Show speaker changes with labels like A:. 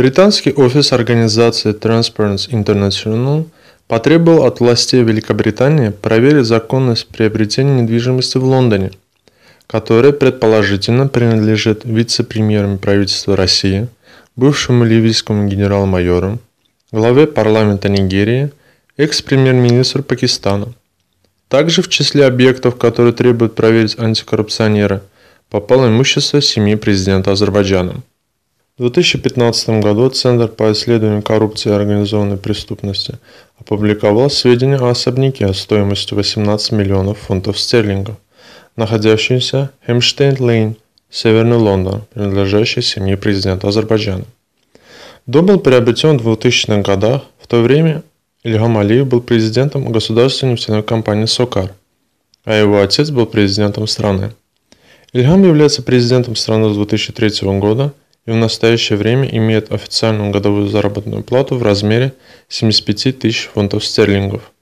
A: Британский офис организации Transparency International потребовал от властей Великобритании проверить законность приобретения недвижимости в Лондоне, которая предположительно принадлежит вице-премьерам правительства России, бывшему ливийскому генерал-майору, главе парламента Нигерии, экс-премьер-министру Пакистана. Также в числе объектов, которые требуют проверить антикоррупционера, попало имущество семьи президента Азербайджана – в 2015 году Центр по исследованию коррупции и организованной преступности опубликовал сведения о особняке стоимостью 18 миллионов фунтов стерлингов, находящемся в Хемштейн-Лейн, Северный Лондон, принадлежащий семье президента Азербайджана. Дом был приобретен в 2000-х годах, в то время Ильхам Алиев был президентом государственной нефтяной компании «Сокар», а его отец был президентом страны. Ильхам является президентом страны с 2003 года – и в настоящее время имеет официальную годовую заработную плату в размере 75 тысяч фунтов стерлингов.